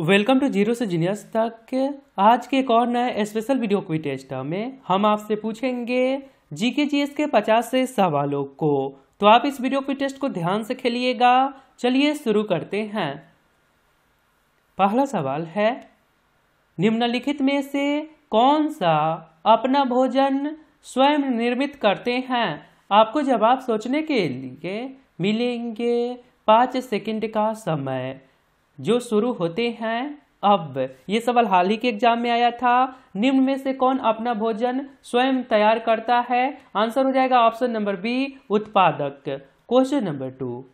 welcome to zero से genius तक आज के एक और नए स्पेशल वीडियो क्वी टेस्ट में हम आपसे पूछेंगे जीके जीएस के 50 से सवालों को तो आप इस वीडियो क्वी टेस्ट को ध्यान से खेलिएगा चलिए शुरू करते हैं पहला सवाल है निम्नलिखित में से कौन सा अपना भोजन स्वयं निर्मित करते हैं आपको जवाब सोचने के लिए मिलेंगे पाँच सेकंड का समय जो शुरू होते हैं अब ये सवाल हाल ही के एग्जाम में आया था निम्न में से कौन अपना भोजन स्वयं तैयार करता है आंसर हो जाएगा ऑप्शन नंबर बी उत्पादक क्वेश्चन नंबर टू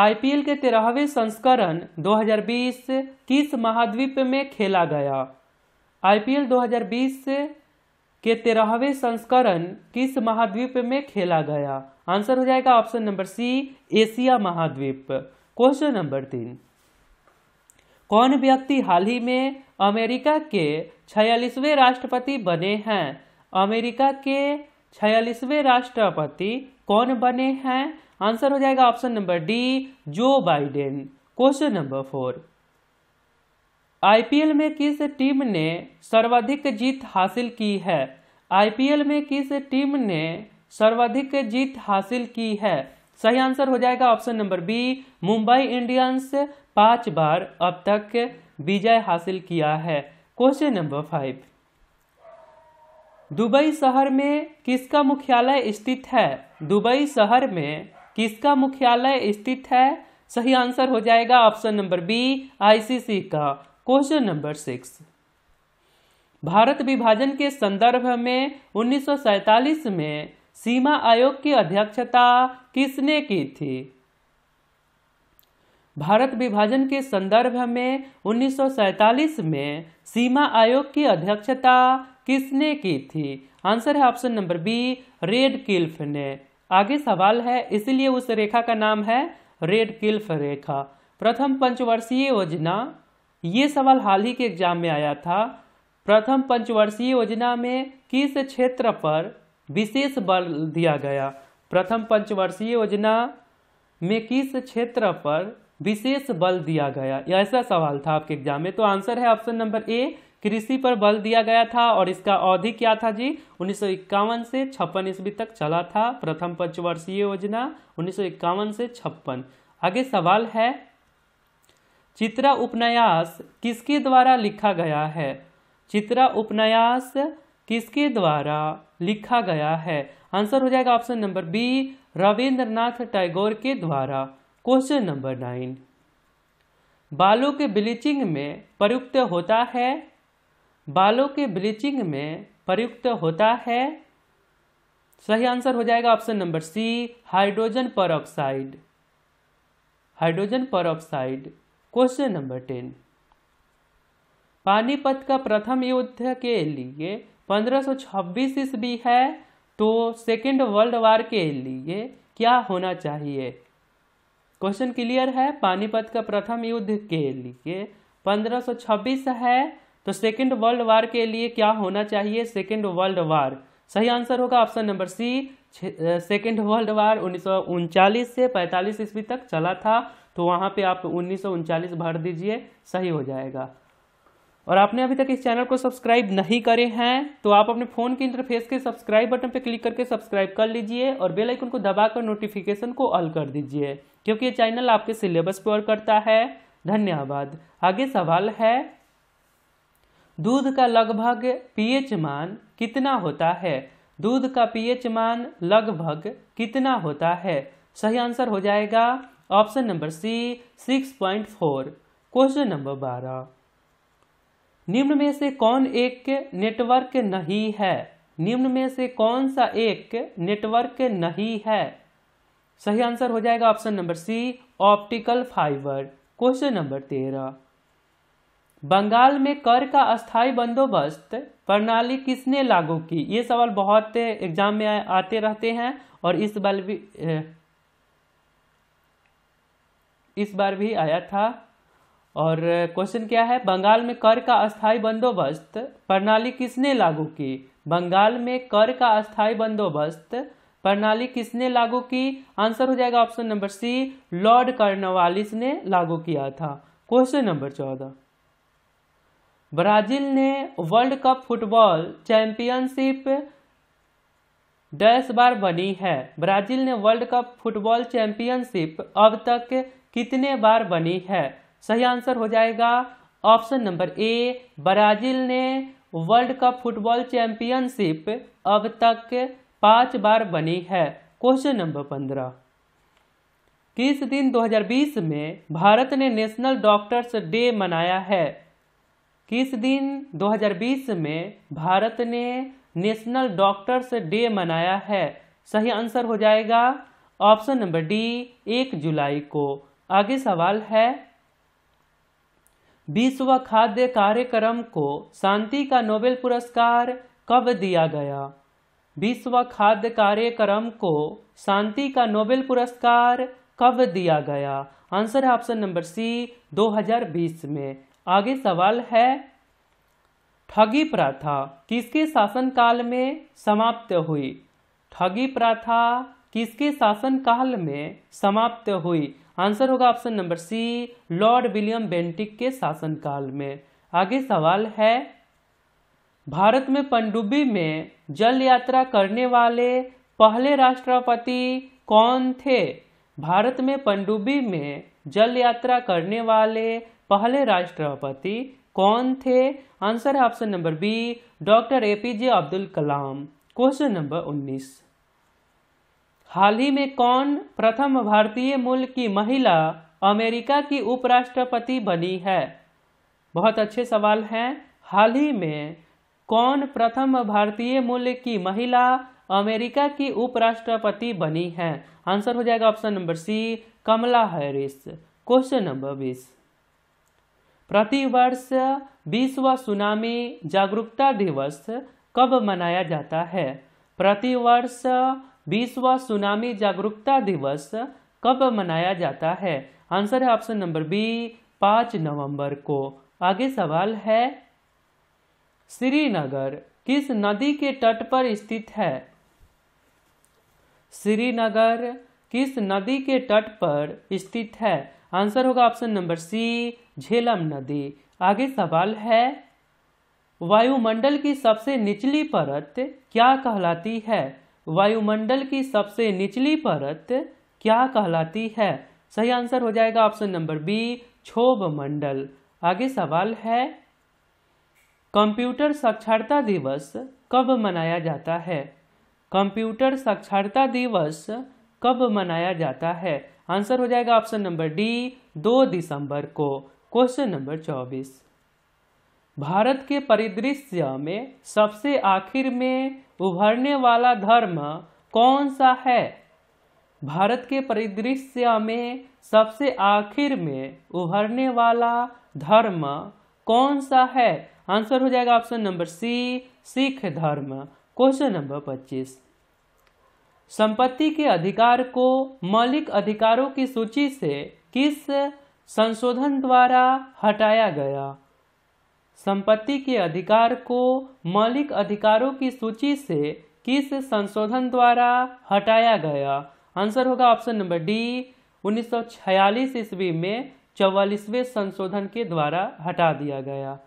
आईपीएल के तेरहवें संस्करण 2020 किस महाद्वीप में खेला गया आईपीएल 2020 के तेरहवें संस्करण किस महाद्वीप में खेला गया आंसर हो जाएगा ऑप्शन नंबर सी एशिया महाद्वीप क्वेश्चन नंबर तीन कौन व्यक्ति हाल ही में अमेरिका के छियालीसवें राष्ट्रपति बने हैं अमेरिका के छियालीसवें राष्ट्रपति कौन बने हैं आंसर हो जाएगा option number D Joe Biden question number four IPL में किस टीम ने सर्वाधिक जीत हासिल की है आईपीएल में किस टीम ने सर्वाधिक जीत हासिल की है सही आंसर हो जाएगा option number B Mumbai Indians पांच बार अब तक विजय हासिल किया है क्वेश्चन नंबर फाइव दुबई शहर में किसका मुख्यालय स्थित है दुबई शहर में किसका मुख्यालय स्थित है सही आंसर हो जाएगा ऑप्शन नंबर बी आईसीसी का क्वेश्चन नंबर सिक्स भारत विभाजन के संदर्भ में उन्नीस में सीमा आयोग की अध्यक्षता किसने की थी भारत विभाजन के संदर्भ में 1947 में सीमा आयोग की अध्यक्षता किसने की थी आंसर है option number B Radcliffe ने आगे सवाल है इसलिए उस रेखा का नाम है रेड किल्फ रेखा प्रथम पंचवर्षीय योजना ये सवाल हाल ही के एग्जाम में आया था प्रथम पंचवर्षीय योजना में किस क्षेत्र पर विशेष बल दिया गया प्रथम पंचवर्षीय योजना में किस क्षेत्र पर विशेष बल दिया गया ऐसा सवाल था आपके एग्जाम में तो आंसर है ऑप्शन नंबर ए कृषि पर बल दिया गया था और इसका अवधि क्या था जी उन्नीस से छप्पन ईस्वी तक चला था प्रथम पंचवर्षीय योजना उन्नीस से छप्पन आगे सवाल है चित्रा उपन्यास किसके द्वारा लिखा गया है चित्रा उपन्यास किसके द्वारा लिखा गया है आंसर हो जाएगा option number B Rabindranath Tagore के द्वारा क्वेश्चन नंबर नाइन बालों के ब्लीचिंग में प्रयुक्त होता है बालों के ब्लीचिंग में प्रयुक्त होता है सही आंसर हो जाएगा option number C hydrogen peroxide hydrogen peroxide question number ten Panipat का प्रथम युद्ध के लिए 1526 ईस्वी है तो सेकेंड वर्ल्ड वार के लिए क्या होना चाहिए क्वेश्चन क्लियर है पानीपत का प्रथम युद्ध के लिए 1526 है तो सेकेंड वर्ल्ड वार के लिए क्या होना चाहिए सेकेंड वर्ल्ड वार सही आंसर होगा option number C second world war उन्नीस से 45 ईस्वी तक चला था तो वहाँ पे आप उन्नीस भर दीजिए सही हो जाएगा और आपने अभी तक इस चैनल को सब्सक्राइब नहीं करे हैं तो आप अपने फ़ोन के इंटरफेस के सब्सक्राइब बटन पर क्लिक करके सब्सक्राइब कर लीजिए और बेल आइकन को दबाकर नोटिफिकेशन को ऑल कर दीजिए क्योंकि ये चैनल आपके सिलेबस पर करता है धन्यवाद आगे सवाल है दूध का लगभग पीएच मान कितना होता है दूध का पीएच मान लगभग कितना होता है सही आंसर हो जाएगा option number C six point four question number बारह निम्न में से कौन एक नेटवर्क नहीं है निम्न में से कौन सा एक नेटवर्क नहीं है सही आंसर हो जाएगा option number C optical fibre question number तेरह बंगाल में कर का अस्थायी बंदोबस्त प्रणाली किसने लागू की ये सवाल बहुत एग्जाम में आते रहते हैं और इस बार भी इस बार भी आया था और क्वेश्चन क्या है बंगाल में कर का अस्थायी बंदोबस्त प्रणाली किसने लागू की बंगाल में कर का अस्थायी बंदोबस्त प्रणाली किसने लागू की आंसर हो जाएगा option number C Lord Cornwallis ने लागू किया था क्वेश्चन नंबर चौदह ब्राजील ने वर्ल्ड कप फुटबॉल चैंपियनशिप दस बार बनी है ब्राजील ने वर्ल्ड कप फुटबॉल चैंपियनशिप अब तक कितने बार बनी है सही आंसर हो जाएगा ऑप्शन नंबर ए ब्राजील ने वर्ल्ड कप फुटबॉल चैंपियनशिप अब तक पांच बार बनी है क्वेश्चन नंबर पंद्रह किस दिन 2020 में भारत ने नेशनल डॉक्टर्स डे मनाया है किस दिन 2020 में भारत ने नेशनल डॉक्टर्स डे मनाया है सही आंसर हो जाएगा ऑप्शन नंबर डी एक जुलाई को आगे सवाल है विश्व खाद्य कार्यक्रम को शांति का नोबेल पुरस्कार कब दिया गया विश्व खाद्य कार्यक्रम को शांति का नोबेल पुरस्कार कब दिया गया आंसर है ऑप्शन नंबर सी 2020 में आगे सवाल है ठगी प्रथा किसके शासनकाल में समाप्त हुई ठगी प्रथा किसके शासनकाल में समाप्त हुई आंसर होगा option number C Lord William Bentinck के शासनकाल में आगे सवाल है भारत में पनडुब्बी में जल यात्रा करने वाले पहले राष्ट्रपति कौन थे भारत में पनडुब्बी में जल यात्रा करने वाले पहले राष्ट्रपति कौन थे आंसर है option number B doctor APJ Abdul Kalam question number उन्नीस हाल ही में कौन प्रथम भारतीय मूल की महिला अमेरिका की उपराष्ट्रपति बनी है बहुत अच्छे सवाल हैं हाल ही में कौन प्रथम भारतीय मूल की महिला अमेरिका की उपराष्ट्रपति बनी है आंसर हो जाएगा option number C Kamala Harris question number बीस प्रतिवर्ष विश्व सुनामी जागरूकता दिवस कब मनाया जाता है प्रतिवर्ष विश्व सुनामी जागरूकता दिवस कब मनाया जाता है आंसर है ऑप्शन नंबर बी पाँच नवंबर को आगे सवाल है श्रीनगर किस नदी के तट पर स्थित है श्रीनगर किस नदी के तट पर स्थित है आंसर होगा ऑप्शन नंबर सी झेलम नदी आगे सवाल है वायुमंडल की सबसे निचली परत क्या कहलाती है वायुमंडल की सबसे निचली परत क्या कहलाती है सही आंसर हो जाएगा ऑप्शन नंबर बी क्षोभ मंडल आगे सवाल है कंप्यूटर साक्षरता दिवस कब मनाया जाता है कंप्यूटर साक्षरता दिवस कब मनाया जाता है आंसर हो जाएगा ऑप्शन नंबर डी दो दिसंबर को क्वेश्चन नंबर चौबीस भारत के परिदृश्य में सबसे आखिर में उभरने वाला धर्म कौन सा है भारत के परिदृश्य में सबसे आखिर में उभरने वाला धर्म कौन सा है आंसर हो जाएगा ऑप्शन नंबर सी सिख धर्म क्वेश्चन नंबर पच्चीस संपत्ति के अधिकार को मौलिक अधिकारों की सूची से किस संशोधन द्वारा हटाया गया संपत्ति के अधिकार को मौलिक अधिकारों की सूची से किस संशोधन द्वारा हटाया गया आंसर होगा ऑप्शन नंबर डी 1946 ईस्वी में चौवालीसवें संशोधन के द्वारा हटा दिया गया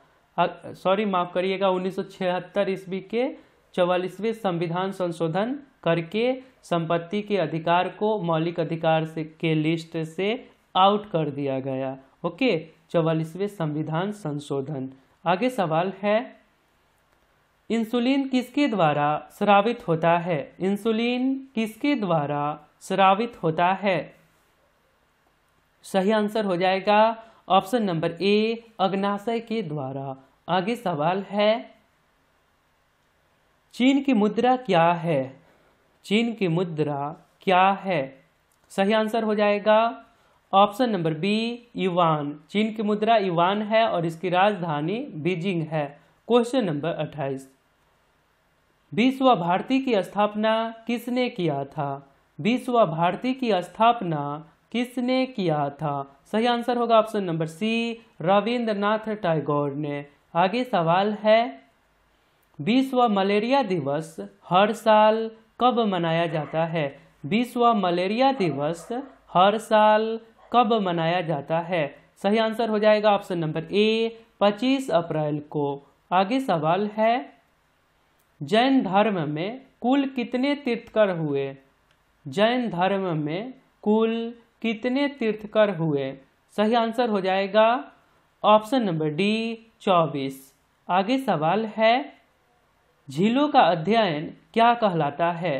सॉरी माफ करिएगा 1976 ईस्वी के चौवालीसवें संविधान संशोधन करके संपत्ति के अधिकार को मौलिक अधिकार से के लिस्ट से आउट कर दिया गया ओके चौवालीसवें संविधान संशोधन आगे सवाल है इंसुलिन किसके द्वारा स्रावित होता है इंसुलिन किसके द्वारा स्रावित होता है सही आंसर हो जाएगा ऑप्शन नंबर ए अग्नाशय के द्वारा आगे सवाल है चीन की मुद्रा क्या है चीन की मुद्रा क्या है सही आंसर हो जाएगा ऑप्शन नंबर बी ईवान चीन की मुद्रा ईवान है और इसकी राजधानी बीजिंग है क्वेश्चन नंबर अट्ठाईस विश्व भारती की स्थापना किसने किया था विश्व भारती की स्थापना किसने किया था सही आंसर होगा option number C Rabindranath Tagore ने आगे सवाल है विश्व मलेरिया दिवस हर साल कब मनाया जाता है विश्व मलेरिया दिवस हर साल कब मनाया जाता है सही आंसर हो जाएगा ऑप्शन नंबर ए 25 अप्रैल को आगे सवाल है जैन धर्म में कुल कितने तीर्थकर हुए जैन धर्म में कुल कितने तीर्थकर हुए सही आंसर हो जाएगा ऑप्शन नंबर डी चौबीस आगे सवाल है झीलों का अध्ययन क्या कहलाता है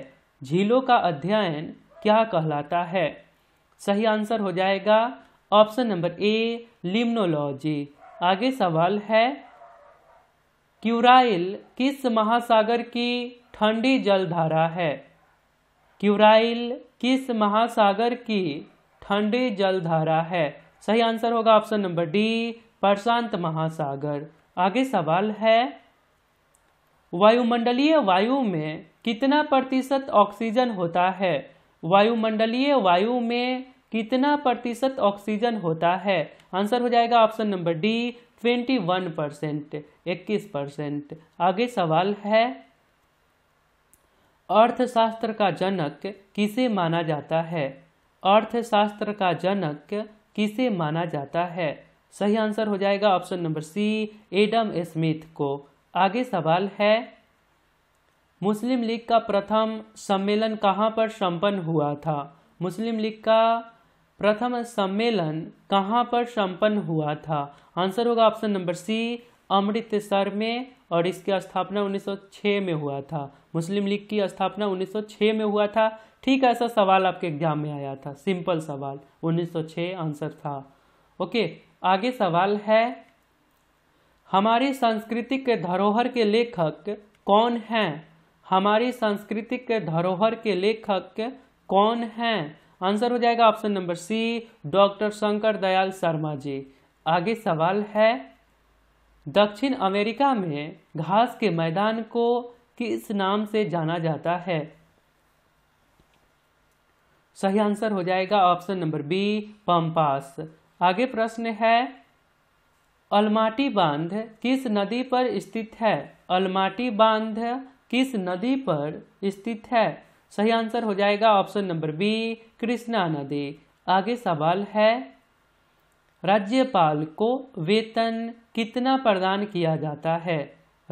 झीलों का अध्ययन क्या कहलाता है सही आंसर हो जाएगा ऑप्शन नंबर ए लिम्नोलॉजी आगे सवाल है क्यूराइल किस महासागर की ठंडी जलधारा है क्यूराइल किस महासागर की ठंडी जलधारा है सही आंसर होगा ऑप्शन नंबर डी प्रशांत महासागर आगे सवाल है वायुमंडलीय वायु में कितना प्रतिशत ऑक्सीजन होता है वायुमंडलीय वायु में कितना प्रतिशत ऑक्सीजन होता है आंसर हो जाएगा option number D twenty one percent इक्कीस परसेंट आगे सवाल है अर्थशास्त्र का जनक किसे माना जाता है अर्थशास्त्र का जनक किसे माना जाता है सही आंसर हो जाएगा option number C Adam Smith को आगे सवाल है मुस्लिम लीग का प्रथम सम्मेलन कहाँ पर संपन्न हुआ था मुस्लिम लीग का प्रथम सम्मेलन कहाँ पर संपन्न हुआ था आंसर होगा ऑप्शन नंबर सी अमृतसर में और इसकी स्थापना 1906 में हुआ था मुस्लिम लीग की स्थापना 1906 में हुआ था ठीक ऐसा सवाल आपके एग्जाम में आया था सिंपल सवाल 1906 आंसर था ओके आगे सवाल है हमारी सांस्कृतिक धरोहर के लेखक कौन हैं हमारी सांस्कृतिक धरोहर के लेखक कौन हैं आंसर हो जाएगा option number C doctor Shankar Dayal Sharma ji आगे सवाल है दक्षिण अमेरिका में घास के मैदान को किस नाम से जाना जाता है सही आंसर हो जाएगा ऑप्शन नंबर बी पम्पास आगे प्रश्न है अलमाटी बांध किस नदी पर स्थित है अलमाटी बांध किस नदी पर स्थित है सही आंसर हो जाएगा ऑप्शन नंबर बी कृष्णा नदी आगे सवाल है राज्यपाल को वेतन कितना प्रदान किया जाता है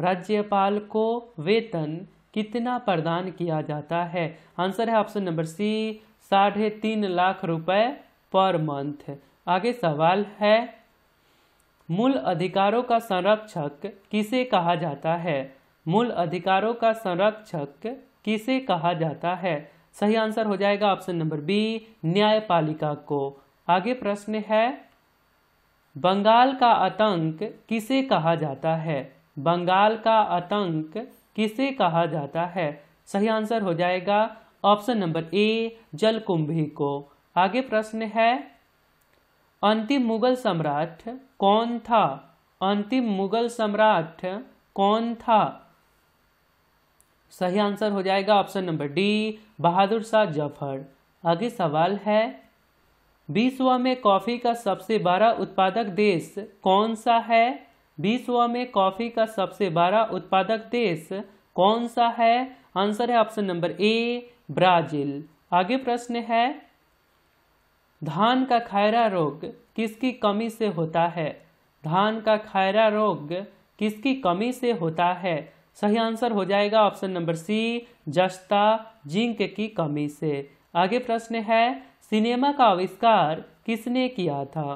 राज्यपाल को वेतन कितना प्रदान किया जाता है आंसर है ऑप्शन नंबर सी साढ़े तीन लाख रुपए पर मंथ आगे सवाल है मूल अधिकारों का संरक्षक किसे कहा जाता है मूल अधिकारों का संरक्षक किसे कहा जाता है सही आंसर हो जाएगा ऑप्शन नंबर बी न्यायपालिका को आगे प्रश्न है बंगाल का आतंक किसे कहा जाता है बंगाल का आतंक किसे कहा जाता है सही आंसर हो जाएगा ऑप्शन नंबर ए जलकुंभी को आगे प्रश्न है अंतिम मुगल सम्राट कौन था अंतिम मुगल सम्राट कौन था सही आंसर हो जाएगा option number D Bahadur Shah Zafar आगे सवाल है विश्व में कॉफ़ी का सबसे बड़ा उत्पादक देश कौन सा है विश्व में कॉफ़ी का सबसे बड़ा उत्पादक देश कौन सा है आंसर है ऑप्शन नंबर ए ब्राजील आगे प्रश्न है धान का खायरा रोग किसकी कमी से होता है धान का खायरा रोग किसकी कमी से होता है सही आंसर हो जाएगा ऑप्शन नंबर सी जस्ता जिंक की कमी से आगे प्रश्न है सिनेमा का आविष्कार किसने किया था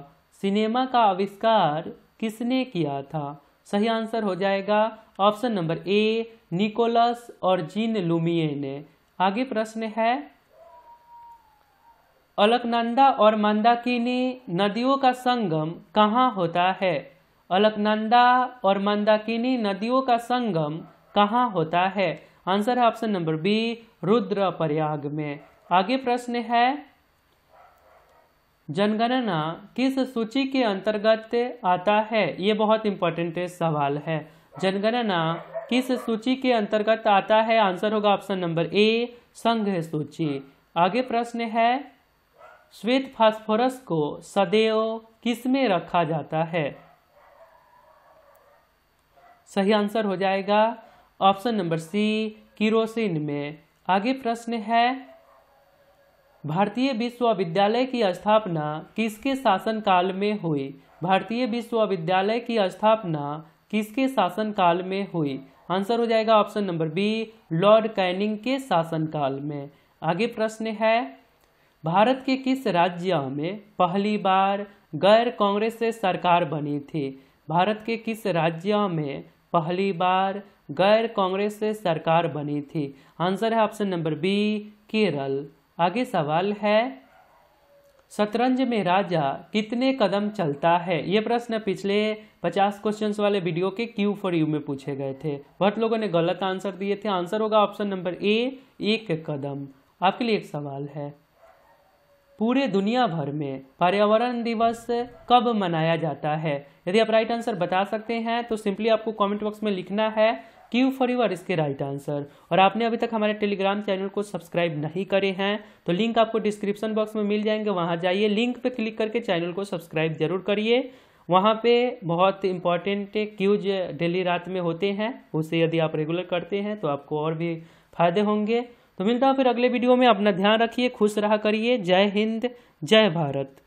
सिनेमा का आविष्कार किसने किया था सही आंसर हो जाएगा ऑप्शन नंबर ए निकोलस और जीन लुमिए ने आगे प्रश्न है अलकनंदा और मंदाकिनी नदियों का संगम कहाँ होता है अलकनंदा और मंदाकिनी नदियों का संगम कहाँ होता है आंसर है option number B Rudraprayag में आगे प्रश्न है जनगणना किस सूची के अंतर्गत आता है ये बहुत इंपॉर्टेंट सवाल है जनगणना किस सूची के अंतर्गत आता है आंसर होगा ऑप्शन नंबर ए संघ सूची आगे प्रश्न है श्वेत फास्फोरस को सदैव किसमें रखा जाता है सही आंसर हो जाएगा ऑप्शन नंबर सी किरोसिन में आगे प्रश्न है भारतीय विश्वविद्यालय की स्थापना किसके शासनकाल में हुई भारतीय विश्वविद्यालय की स्थापना किसके शासनकाल में हुई आंसर हो जाएगा option number B Lord Canning के शासनकाल में आगे प्रश्न है भारत के किस राज्य में पहली बार गैर कांग्रेस से सरकार बनी थी भारत के किस राज्य में पहली बार गैर कांग्रेस से सरकार बनी थी आंसर है ऑप्शन नंबर बी केरल आगे सवाल है शतरंज में राजा कितने कदम चलता है ये प्रश्न पिछले 50 क्वेश्चंस वाले वीडियो के क्यू फॉर यू में पूछे गए थे बहुत लोगों ने गलत आंसर दिए थे आंसर होगा ऑप्शन नंबर ए एक कदम आपके लिए एक सवाल है पूरे दुनिया भर में पर्यावरण दिवस कब मनाया जाता है यदि आप राइट आंसर बता सकते हैं तो सिंपली आपको कमेंट बॉक्स में लिखना है क्यू फॉर यूर इसके राइट आंसर और आपने अभी तक हमारे टेलीग्राम चैनल को सब्सक्राइब नहीं करे हैं तो लिंक आपको डिस्क्रिप्शन बॉक्स में मिल जाएंगे वहाँ जाइए लिंक पर क्लिक करके चैनल को सब्सक्राइब जरूर करिए वहाँ पे बहुत इंपॉर्टेंट क्यूज डेली रात में होते हैं उसे यदि आप रेगुलर करते हैं तो आपको और भी फायदे होंगे तो मिलता हूँ फिर अगले वीडियो में अपना ध्यान रखिए खुश रहा करिए जय हिंद जय भारत